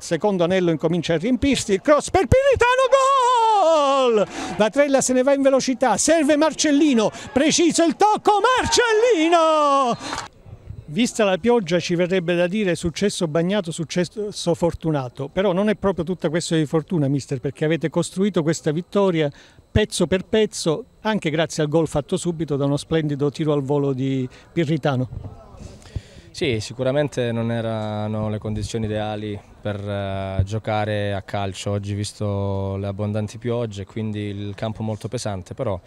secondo anello incomincia a riempirsi, il cross per Piritano, gol! Latrella se ne va in velocità, serve Marcellino, preciso il tocco, Marcellino! Vista la pioggia ci verrebbe da dire successo bagnato, successo fortunato, però non è proprio tutta questione di fortuna, mister, perché avete costruito questa vittoria pezzo per pezzo, anche grazie al gol fatto subito da uno splendido tiro al volo di Pirritano. Sì, sicuramente non erano le condizioni ideali per eh, giocare a calcio oggi visto le abbondanti piogge, quindi il campo molto pesante, però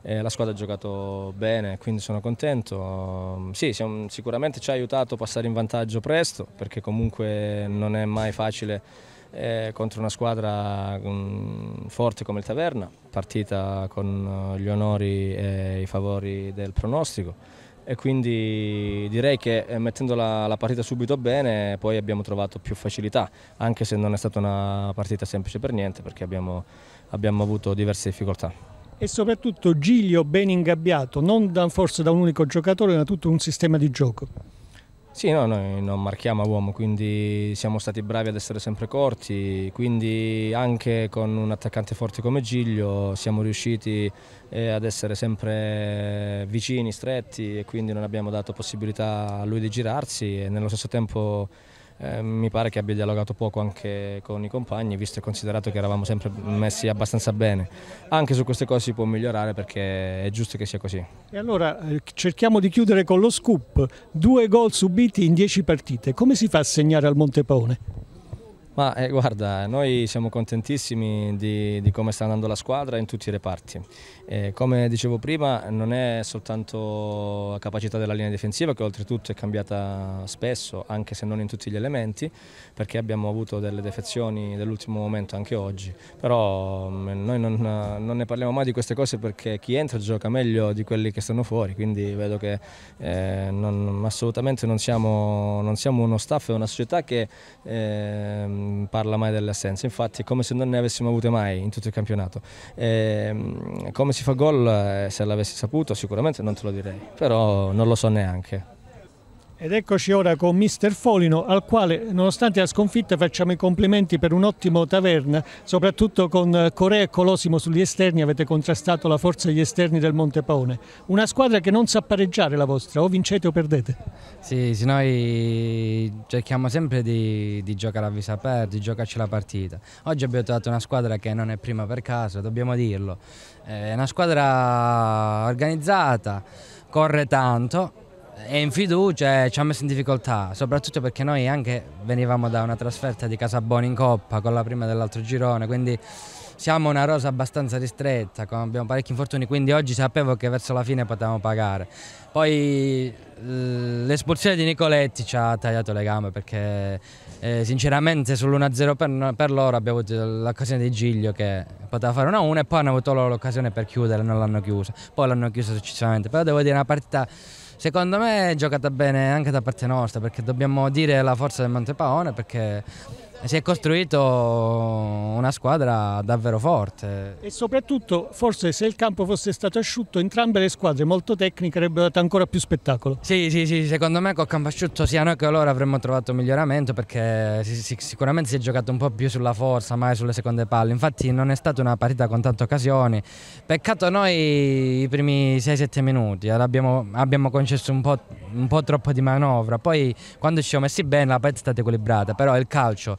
eh, la squadra ha giocato bene, quindi sono contento. Sì, siamo, sicuramente ci ha aiutato a passare in vantaggio presto, perché comunque non è mai facile eh, contro una squadra mh, mm, forte come il Taverna, partita con eh, gli onori e i favori del pronostico e quindi direi che eh, mettendo la, la, partita subito bene poi abbiamo trovato più facilità, anche se non è stata una partita semplice per niente perché abbiamo, abbiamo avuto diverse difficoltà. E soprattutto Giglio ben ingabbiato, non da, forse da un unico giocatore ma da tutto un sistema di gioco. Sì, no, noi non marchiamo a uomo, quindi siamo stati bravi ad essere sempre corti, quindi anche con un attaccante forte come Giglio siamo riusciti eh, ad essere sempre vicini, stretti e quindi non abbiamo dato possibilità a lui di girarsi e nello stesso tempo Ehm, mi pare che abbia dialogato poco anche con i compagni, visto e considerato che eravamo sempre messi abbastanza bene. Anche su queste cose si può migliorare perché è giusto che sia così. E allora eh, cerchiamo di chiudere con lo scoop, due gol subiti in dieci partite, come si fa a segnare al Montepone? Ma eh, guarda, noi siamo contentissimi di, di, come sta andando la squadra in tutti i reparti. Eh, come dicevo prima, non è soltanto la capacità della linea difensiva, che oltretutto è cambiata spesso, anche se non in tutti gli elementi, perché abbiamo avuto delle defezioni dell'ultimo momento anche oggi. Però mm, noi non, non, ne parliamo mai di queste cose perché chi entra gioca meglio di quelli che stanno fuori, quindi vedo che eh, non, assolutamente non siamo, non siamo, uno staff, è una società che ehm, parla mai delle assenze, infatti è come se non ne avessimo avute mai in tutto il campionato. E, ehm, come si fa gol, eh, se l'avessi saputo sicuramente non te lo direi, però non lo so neanche. Ed eccoci ora con Mister Folino, al quale, nonostante la sconfitta, facciamo i complimenti per un ottimo taverna, soprattutto con eh, Corea e Colosimo sugli esterni, avete contrastato la forza degli esterni del Monte Paone. Una squadra che non sa pareggiare la vostra, o vincete o perdete. Sì, sì noi cerchiamo sempre di, di giocare a visa aperto, di giocarci la partita. Oggi abbiamo trovato una squadra che non è prima per caso, dobbiamo dirlo. È una squadra organizzata, corre tanto è in fiducia e eh, ci ha messo in difficoltà, soprattutto perché noi anche venivamo da una trasferta di Casaboni in Coppa con la prima dell'altro girone, quindi siamo una rosa abbastanza ristretta, abbiamo parecchi infortuni, quindi oggi sapevo che verso la fine potevamo pagare. Poi l'espulsione di Nicoletti ci ha tagliato le gambe perché eh, sinceramente sull'1-0 per, per, loro abbiamo avuto l'occasione di Giglio che poteva fare 1-1 e poi hanno avuto loro l'occasione per chiudere, non l'hanno chiusa. Poi l'hanno chiusa successivamente, però devo dire una partita secondo me è giocata bene anche da parte nostra perché dobbiamo dire la forza del Montepaone perché eh, si è costruito una squadra davvero forte. E soprattutto, forse se il campo fosse stato asciutto, entrambe le squadre molto tecniche avrebbero dato ancora più spettacolo. Sì, sì, sì, secondo me col campo asciutto sia noi che loro avremmo trovato miglioramento perché sicuramente si è giocato un po' più sulla forza, mai sulle seconde palle. Infatti non è stata una partita con tante occasioni. Peccato noi i primi 6-7 minuti, eh, abbiamo, abbiamo concesso un po', un po' troppo di manovra. Poi quando ci siamo messi bene la partita è stata equilibrata, però il calcio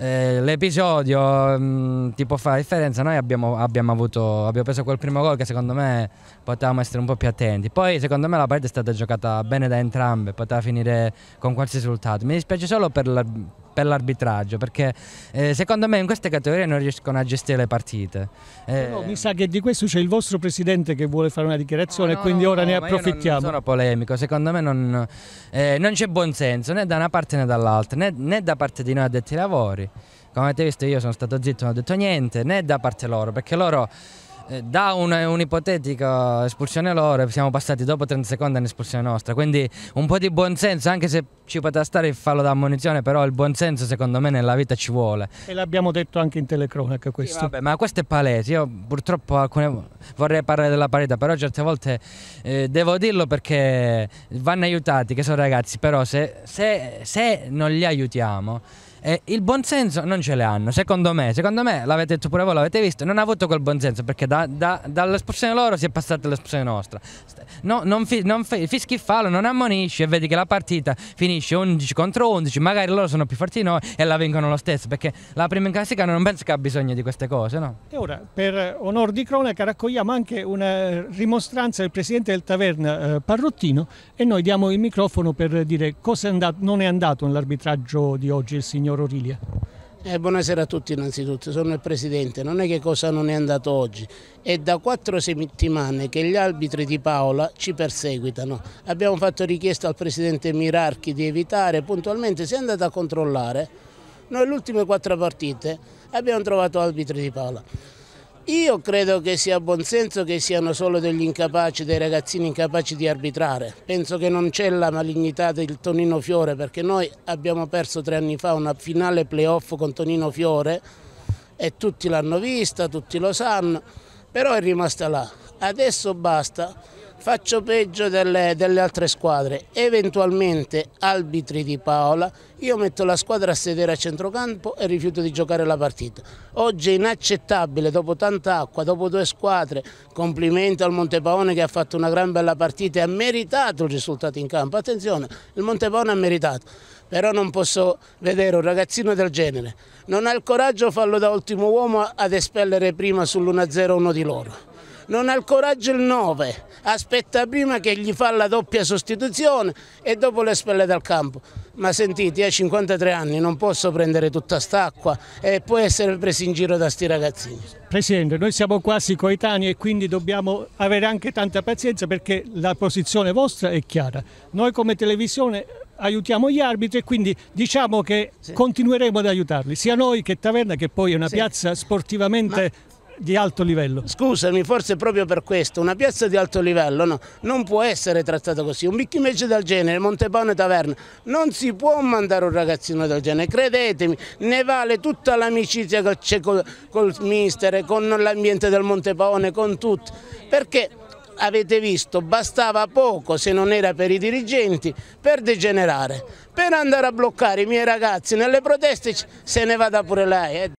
eh, l'episodio mh, mm, tipo fa differenza, noi abbiamo, abbiamo, avuto, abbiamo preso quel primo gol che secondo me potevamo essere un po' più attenti, poi secondo me la partita è stata giocata bene da entrambe, poteva finire con qualsiasi risultato, mi dispiace solo per, la, per l'arbitraggio perché eh, secondo me in queste categorie non riescono a gestire le partite eh... no, mi sa che di questo c'è il vostro presidente che vuole fare una dichiarazione no, no, quindi ora ne approfittiamo non sono polemico secondo me non, eh, non, c'è buon senso né da una parte né dall'altra né, né da parte di noi addetti ai lavori come avete visto io sono stato zitto, non ho detto niente, né da parte loro, perché loro eh, da un'ipotetica espulsione loro siamo passati dopo 30 secondi all'espulsione nostra, quindi un po' di buonsenso, anche se ci poteva stare il fallo da ammunizione, però il buonsenso secondo me nella vita ci vuole. E l'abbiamo detto anche in telecronaca questo. Sì, vabbè, ma questo è palese, io purtroppo alcune... vorrei parlare della parità, però certe volte eh, devo dirlo perché vanno aiutati, che sono ragazzi, però se, se, se non li aiutiamo eh, il buonsenso non ce l'hanno, secondo me. Secondo me, l'avete detto pure voi, l'avete visto, non ha avuto quel buonsenso perché da, da, dall'espressione loro si è passata all'espressione nostra. No, non, fi, non fi, fischi fallo, non ammonisci e vedi che la partita finisce 11 contro 11, magari loro sono più forti di noi e la vincono lo stesso perché la prima in classifica non penso che ha bisogno di queste cose. No? E ora, per onor di cronaca, raccogliamo anche una rimostranza del presidente del taverna eh, Parrottino e noi diamo il microfono per dire cosa è andato, non è andato nell'arbitraggio di oggi il signor signor Orilia? Eh, buonasera a tutti innanzitutto, sono il Presidente, non è che cosa non è andato oggi, è da quattro settimane che gli arbitri di Paola ci perseguitano, abbiamo fatto richiesta al Presidente Mirarchi di evitare, puntualmente si è andato a controllare, noi le ultime quattro partite abbiamo trovato arbitri di Paola. Io credo che sia buonsenso che siano solo degli incapaci, dei ragazzini incapaci di arbitrare. Penso che non c'è la malignità del Tonino Fiore perché noi abbiamo perso tre anni fa una finale playoff con Tonino Fiore e tutti l'hanno vista, tutti lo sanno, però è rimasta là. Adesso basta faccio peggio delle, delle, altre squadre, eventualmente arbitri di Paola, io metto la squadra a sedere a centrocampo e rifiuto di giocare la partita. Oggi è inaccettabile, dopo tanta acqua, dopo due squadre, complimenti al Montepaone che ha fatto una gran bella partita e ha meritato il risultato in campo, attenzione, il Montepaone ha meritato, però non posso vedere un ragazzino del genere, non ha il coraggio farlo da ultimo uomo ad espellere prima sull'1-0 uno di loro non ha il coraggio il 9, aspetta prima che gli fa la doppia sostituzione e dopo le spelle dal campo. Ma sentite, eh, a 53 anni non posso prendere tutta st'acqua e poi essere preso in giro da sti ragazzini. Presidente, noi siamo quasi coetanei e quindi dobbiamo avere anche tanta pazienza perché la posizione vostra è chiara. Noi come televisione aiutiamo gli arbitri e quindi diciamo che sì. continueremo ad aiutarli, sia noi che Taverna che poi è una sì. piazza sportivamente Ma di alto livello. Scusami, forse proprio per questo, una piazza di alto livello no, non può essere trattata così. Un bicchiere del genere, Montepano e Taverna, non si può mandare un ragazzino del genere, credetemi, ne vale tutta l'amicizia che c'è col, col mister, con l'ambiente del Montepaone, con tutto. perché avete visto, bastava poco se non era per i dirigenti per degenerare, per andare a bloccare i miei ragazzi nelle proteste se ne vada pure lei. Eh.